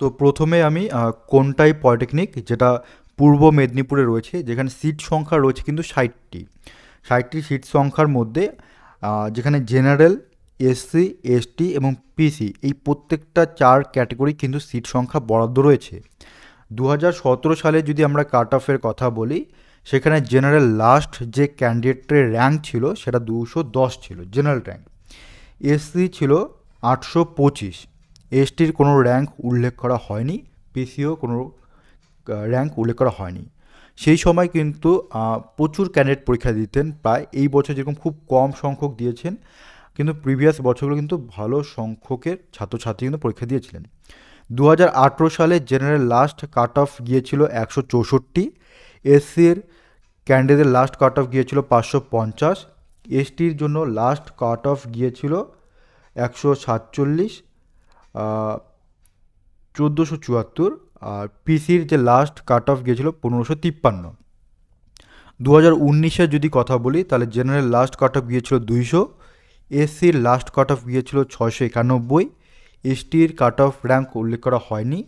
তো প্রথমে আমি কোনটাই পলিটেকনিক যেটা পূর্ব মেদিনীপুরে রয়েছে যেখানে সিট সংখ্যা রয়েছে কিন্তু ষাটটি ষাটটি সিট সংখ্যার মধ্যে যেখানে জেনারেল এসসি এসটি এবং পিসি এই প্রত্যেকটা চার ক্যাটাগরি কিন্তু সিট সংখ্যা বরাদ্দ রয়েছে দু সালে যদি আমরা কাট অফের কথা বলি সেখানে জেনারেল লাস্ট যে ক্যান্ডিডেটের র্যাঙ্ক ছিল সেটা দুশো দশ ছিল জেনারেল র্যাঙ্ক এসসি ছিল আটশো পঁচিশ এসটির কোনো র্যাঙ্ক উল্লেখ করা হয়নি পিসিও কোনো র্যাঙ্ক উল্লেখ করা হয়নি সেই সময় কিন্তু প্রচুর ক্যান্ডিডেট পরীক্ষা দিতেন প্রায় এই বছর যেরকম খুব কম সংখ্যক দিয়েছেন কিন্তু প্রিভিয়াস বছরগুলো কিন্তু ভালো সংখ্যকের ছাত্রছাত্রী কিন্তু পরীক্ষা দিয়েছিলেন দু সালে জেনারেল লাস্ট কাট অফ গিয়েছিল একশো চৌষট্টি এসসির ক্যান্ডিডেটের লাস্ট কাট অফ গিয়েছিল পাঁচশো পঞ্চাশ এসটির জন্য লাস্ট কাট অফ গিয়েছিল একশো সাতচল্লিশ চোদ্দোশো চুয়াত্তর আর পিসির যে লাস্ট কাট অফ গিয়েছিলো পনেরোশো তিপ্পান্ন দু হাজার উনিশে যদি কথা বলি তাহলে জেনারেল লাস্ট কাট অফ গিয়েছিল দুইশো এসসির লাস্ট কাট অফ গিয়েছিল ছয়শো একানব্বই এসটির কাট অফ র্যাঙ্ক উল্লেখ করা হয়নি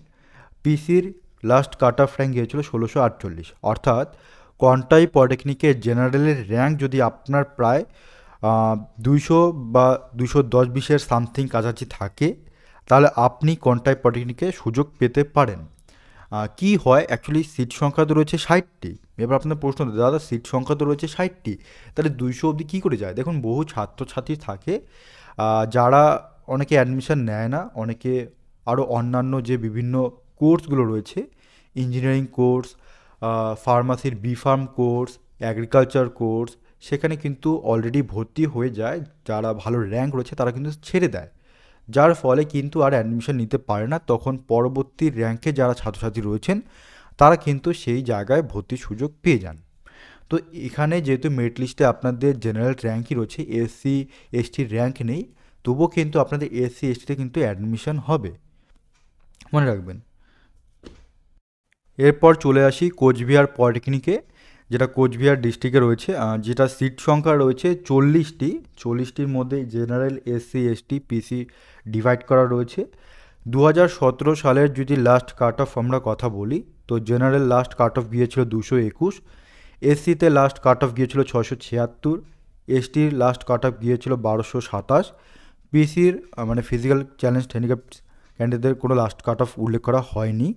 পিসির লাস্ট কাট অফ র্যাঙ্ক গিয়েছিল ষোলোশো আটচল্লিশ অর্থাৎ কোয়ান্টাই পলিটেকনিকের জেনারেলের র্যাঙ্ক যদি আপনার প্রায় দুইশো বা দুশো দশ বিশের সামথিং কাছাকাছি থাকে তাহলে আপনি কন্টাই পলিটেকনিকে সুযোগ পেতে পারেন কি হয় অ্যাকচুয়ালি সিট সংখ্যা তো রয়েছে ষাটটি এবার আপনার প্রশ্ন দাদা সিট সংখ্যা তো রয়েছে ষাটটি তাহলে দুইশো অবধি কী করে যায় দেখুন বহু ছাত্রছাত্রী থাকে যারা অনেকে অ্যাডমিশান নেয় না অনেকে আরও অন্যান্য যে বিভিন্ন কোর্সগুলো রয়েছে ইঞ্জিনিয়ারিং কোর্স ফার্মাসির B pharm course agriculture course সেখানে কিন্তু অলরেডি ভর্তি হয়ে যায় যারা ভালো র্যাঙ্ক রয়েছে তারা কিন্তু ছেড়ে দেয় যার ফলে কিন্তু আর অ্যাডমিশন নিতে পারে না তখন পরবর্তী র্যাঙ্কে যারা ছাত্রছাত্রী রয়েছেন তারা কিন্তু সেই জায়গায় ভর্তির সুযোগ পেয়ে যান তো এখানে যেহেতু মেরিট লিস্টে আপনাদের জেনারেল র্যাঙ্কই রয়েছে এসসি এসটির র্যাঙ্ক নেই তবুও কিন্তু আপনাদের এসসি এসটিতে কিন্তু অ্যাডমিশন হবে মনে রাখবেন এরপর চলে আসি কোচবিহার পলিটেকনিকে যেটা কোচবিহার ডিস্ট্রিক্টে রয়েছে যেটা সিট সংখ্যা রয়েছে চল্লিশটি চল্লিশটির মধ্যে general SC ST PC divide করা রয়েছে দু সালের যদি লাস্ট কাট অফ আমরা কথা বলি তো জেনারেল লাস্ট কাট অফ গিয়েছিল দুশো একুশ এসসিতে লাস্ট কাট অফ গিয়েছিল ছশো ছিয়াত্তর এসটির লাস্ট কাট অফ গিয়েছিল বারোশো সাতাশ পিসির মানে ফিজিক্যাল চ্যালেঞ্জ হ্যান্ডিক্যাপ ক্যান্ডিডেটদের কোনো লাস্ট কাট অফ উল্লেখ করা হয়নি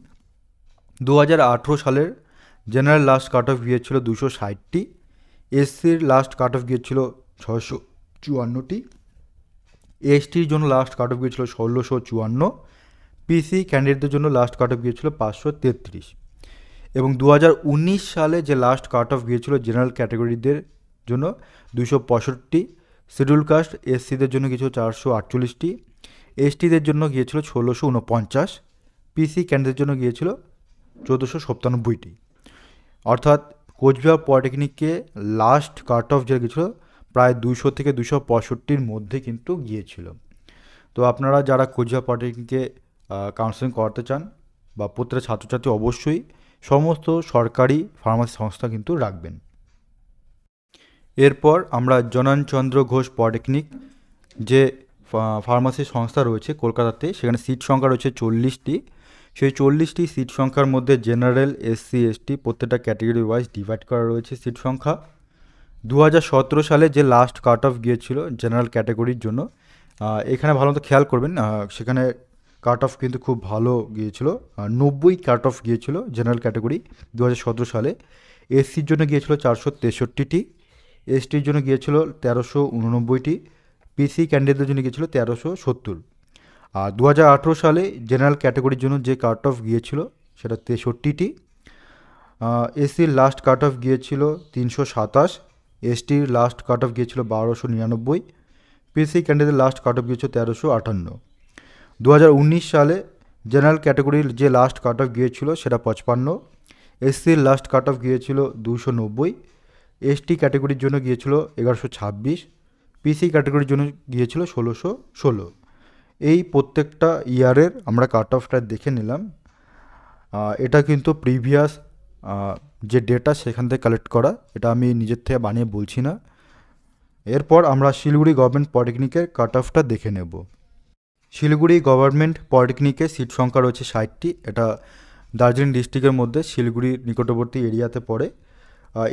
দু সালের জেনারেল লাস্ট কাট অফ গিয়েছিল দুশো ষাটটি এসসির লাস্ট কাট অফ গিয়েছিল ছশো চুয়ান্নটি এসটির জন্য লাস্ট কাট অফ গিয়েছিল ষোলোশো চুয়ান্ন পিসি ক্যান্ডিডেটদের জন্য লাস্ট কাট অফ গিয়েছিল পাঁচশো তেত্রিশ এবং দু সালে যে লাস্ট কাট অফ গিয়েছিল জেনারেল ক্যাটাগরিদের জন্য দুশো পঁয়ষট্টি শিডিউল কাস্ট এসসিদের জন্য গিয়েছিল চারশো আটচল্লিশটি এসটিদের জন্য গিয়েছিল ষোলোশো উনপঞ্চাশ পিসি ক্যান্ডিডেটের জন্য গিয়েছিল চোদ্দোশো সপ্তানব্বইটি অর্থাৎ কোচবিহার পলিটেকনিককে লাস্ট কাট অফ যে গেছিলো প্রায় দুশো থেকে দুশো পঁয়ষট্টির মধ্যে কিন্তু গিয়েছিল তো আপনারা যারা কোচবিহার পলিটেকনিকে কাউন্সেলিং করতে চান বা পুত্রের ছাত্রছাত্রী অবশ্যই সমস্ত সরকারি ফার্মাসি সংস্থা কিন্তু রাখবেন এরপর আমরা জনানচন্দ্র ঘোষ পলিটেকনিক যে ফার্মাসি সংস্থা রয়েছে কলকাতাতে সেখানে সিট সংখ্যা রয়েছে চল্লিশটি সেই চল্লিশটি সিট সংখ্যার মধ্যে জেনারেল এসসি এসটি প্রত্যেকটা ক্যাটাগরি ওয়াইজ ডিভাইড করা রয়েছে সিট সংখ্যা দু সালে যে লাস্ট কাট অফ গিয়েছিল জেনারেল ক্যাটাগরির জন্য এখানে ভালো মতো খেয়াল করবেন সেখানে কাট অফ কিন্তু খুব ভালো গিয়েছিল নব্বই কাট অফ গিয়েছিল জেনারেল ক্যাটাগরি দু সালে এসসির জন্য গিয়েছিল চারশো তেষট্টিটি এসটির জন্য গিয়েছিল তেরোশো উননব্বইটি পিসি ক্যান্ডিডেটদের জন্য গিয়েছিল তেরোশো সত্তর আর দু সালে জেনারেল ক্যাটাগরির জন্য যে কাট অফ গিয়েছিল সেটা তেষট্টিটি এসির লাস্ট কাট অফ গিয়েছিল তিনশো সাতাশ এসটির লাস্ট কাট অফ গিয়েছিল বারোশো নিরানব্বই পিসি ক্যান্ডিডেটের লাস্ট কাট অফ গিয়েছিল তেরোশো আটান্ন দু সালে জেনারেল ক্যাটাগরির যে লাস্ট কাট অফ গিয়েছিল সেটা পঁচপান্ন এসসির লাস্ট কাট অফ গিয়েছিল দুশো নব্বই এসটি ক্যাটাগরির জন্য গিয়েছিল এগারোশো ছাব্বিশ পিসি ক্যাটাগরির জন্য গিয়েছিল ষোলোশো ষোলো এই প্রত্যেকটা ইয়ারের আমরা কাট অফটা দেখে নিলাম এটা কিন্তু প্রিভিয়াস যে ডেটা সেখান থেকে কালেক্ট করা এটা আমি নিজের থেকে বানিয়ে বলছি না এরপর আমরা শিলিগুড়ি গভর্নমেন্ট পলিটেকনিকের কাট অফটা দেখে নেব শিলিগুড়ি গভর্নমেন্ট পলিটেকনিকের সিট সংখ্যা রয়েছে ষাটটি এটা দার্জিলিং ডিস্ট্রিক্টের মধ্যে শিলিগুড়ির নিকটবর্তী এরিয়াতে পড়ে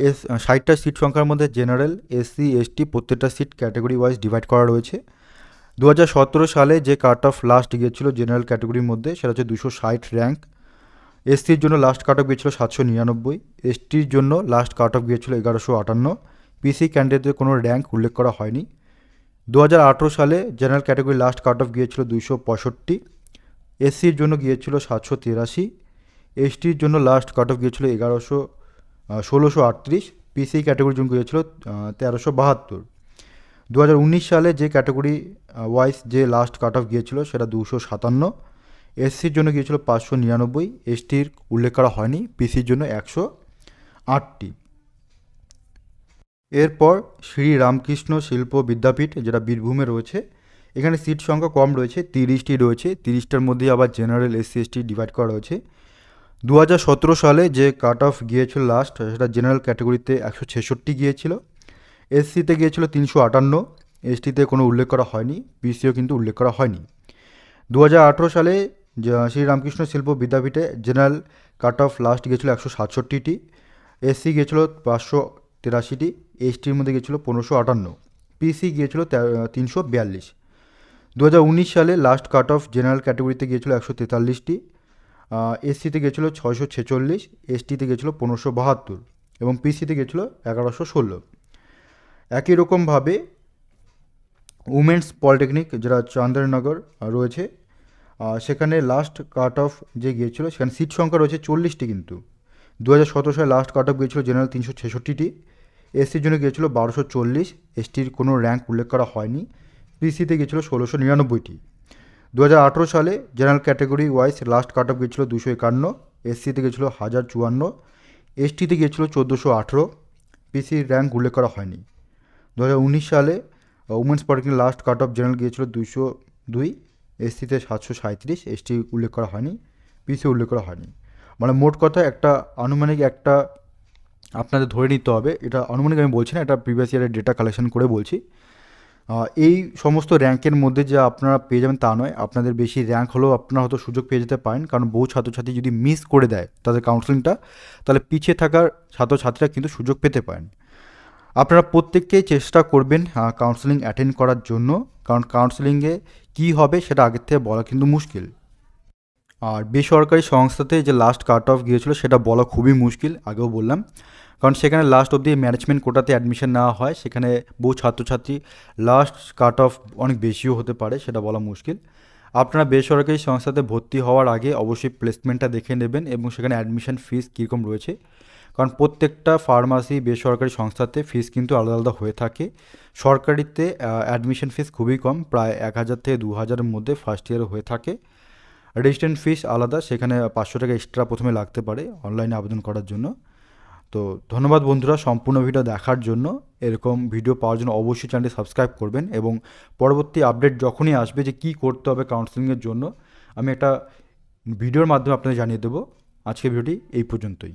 এস ষাটটা সিট সংখ্যার মধ্যে জেনারেল এসসি এসটি প্রত্যেকটা সিট ক্যাটাগরি ওয়াইজ ডিভাইড করা রয়েছে দু সালে যে কাট অফ লাস্ট গিয়েছিল জেনারেল ক্যাটাগরির মধ্যে সেটা হচ্ছে দুশো ষাট র্যাঙ্ক এসসির জন্য লাস্ট কাট অফ গিয়েছিল সাতশো নিরানব্বই এসটির জন্য লাস্ট কাট অফ গিয়েছিল এগারোশো আটান্ন পিসি ক্যান্ডিডেটদের কোনো র্যাঙ্ক উল্লেখ করা হয়নি দু সালে general category last cut off গিয়েছিল দুইশো পঁয়ষট্টি এসসির জন্য গিয়েছিল সাতশো তিরাশি এসটির জন্য লাস্ট কাট অফ গিয়েছিল এগারোশো ষোলোশো আটত্রিশ পিসি ক্যাটাগরির জন্য গিয়েছিল তেরোশো বাহাত্তর দু সালে যে ক্যাটাগরি ওয়াইজ যে লাস্ট কাট অফ গিয়েছিল সেটা দুশো সাতান্ন এসসির জন্য গিয়েছিল পাঁচশো নিরানব্বই এসটির উল্লেখ করা হয়নি পিসির জন্য একশো আটটি এরপর শ্রী রামকৃষ্ণ শিল্প বিদ্যাপীঠ যেটা বীরভূমে রয়েছে এখানে সিট সংখ্যা কম রয়েছে তিরিশটি রয়েছে তিরিশটার মধ্যে আবার জেনারেল এসসি এসটি ডিভাইড করা রয়েছে দু সালে যে কাট অফ গিয়েছিল লাস্ট সেটা জেনারেল ক্যাটাগরিতে একশো ছেষট্টি গিয়েছিল এসসিতে গিয়েছিল তিনশো আটান্ন এসটিতে কোনো উল্লেখ করা হয়নি বিসিও কিন্তু উল্লেখ করা হয়নি দু সালে শ্রীরামকৃষ্ণ শিল্প বিদ্যাপীঠে জেনারেল কাট অফ লাস্ট গিয়েছিল একশো সাতষট্টিটি এসসি গিয়েছিল পাঁচশো তেরাশিটি এসটির মধ্যে গিয়েছিল পনেরোশো আটান্ন পিসি গিয়েছিল তিনশো বিয়াল্লিশ দু সালে লাস্ট কাট অফ জেনারেল ক্যাটাগরিতে গিয়েছিল একশো তেতাল্লিশটি এসসিতে গিয়েছিল ছয়শো ছেচল্লিশ এসটিতে গিয়েছিল পনেরোশো বাহাত্তর এবং পিসিতে গিয়েছিল এগারোশো ষোলো একই রকমভাবে উমেন্স পলিটেকনিক যেটা চন্দ্রনগর রয়েছে সেখানে লাস্ট কাট অফ যে গিয়েছিল সেখানে সিট সংখ্যা রয়েছে চল্লিশটি কিন্তু দু হাজার সতেরো সালে লাস্ট কাট অফ গিয়েছিলো জেনারেল তিনশো ছেষট্টিটি এসসির জন্য গিয়েছিল বারোশো চল্লিশ এসটির কোনো র্যাঙ্ক উল্লেখ করা হয়নি পিসিতে গিয়েছিল ষোলোশো নিরানব্বইটি দু হাজার আঠেরো সালে general category wise last cut off গিয়েছিলো দুশো একান্ন এসসিতে গিয়েছিলো হাজার চুয়ান্ন এসটিতে গিয়েছিল চোদ্দোশো আঠেরো পিসির র্যাঙ্ক উল্লেখ করা হয়নি দু সালে women's parking last cut off general গিয়েছিল দুইশো দুই এসসিতে সাতশো সাঁত্রিশ এসটি উল্লেখ করা হয়নি পিসি উল্লেখ করা হয়নি মানে মোট কথা একটা আনুমানিক একটা আপনাদের ধরে নিতে হবে এটা আনুমানিক আমি বলছি না এটা প্রিভিয়াস ইয়ারের ডেটা কালেকশন করে বলছি এই সমস্ত র্যাঙ্কের মধ্যে যা আপনারা পেয়ে যাবেন তা নয় আপনাদের বেশি র্যাঙ্ক হলেও আপনারা হয়তো সুযোগ পেয়ে যেতে পারেন কারণ বহু ছাত্রছাত্রী যদি মিস করে দেয় তাদের কাউন্সেলিংটা তাহলে পিছিয়ে থাকার ছাত্রছাত্রীরা কিন্তু সুযোগ পেতে পারেন আপনারা প্রত্যেককেই চেষ্টা করবেন কাউন্সেলিং অ্যাটেন্ড করার জন্য কারণ কাউন্সেলিংয়ে কি হবে সেটা আগের থেকে বলা কিন্তু মুশকিল আর বেসরকারি সংস্থাতে যে লাস্ট কাট অফ গিয়েছিলো সেটা বলা খুবই মুশকিল আগেও বললাম কারণ সেখানে লাস্ট অবধি ম্যানেজমেন্ট কোটাতে অ্যাডমিশন নেওয়া হয় সেখানে বহু ছাত্রছাত্রী লাস্ট কাট অফ অনেক বেশিও হতে পারে সেটা বলা মুশকিল আপনারা বেসরকারি সংস্থাতে ভর্তি হওয়ার আগে অবশ্যই প্লেসমেন্টটা দেখে নেবেন এবং সেখানে অ্যাডমিশন ফিস কীরকম রয়েছে কারণ প্রত্যেকটা ফার্মাসি বেসরকারি সংস্থাতে ফিস কিন্তু আলাদা আলাদা হয়ে থাকে সরকারিতে অ্যাডমিশন ফিস খুবই কম প্রায় এক হাজার থেকে দু হাজারের মধ্যে ফার্স্ট ইয়ার হয়ে থাকে রেজিস্ট্রেন্ট ফিস আলাদা সেখানে পাঁচশো টাকা এক্সট্রা প্রথমে লাগতে পারে অনলাইনে আবেদন করার জন্য তো ধন্যবাদ বন্ধুরা সম্পূর্ণ ভিডিও দেখার জন্য এরকম ভিডিও পাওয়ার জন্য অবশ্যই চ্যানেলটি সাবস্ক্রাইব করবেন এবং পরবর্তী আপডেট যখনই আসবে যে কি করতে হবে কাউন্সেলিংয়ের জন্য আমি একটা ভিডিওর মাধ্যমে আপনাদের জানিয়ে দেবো আজকের ভিডিওটি এই পর্যন্তই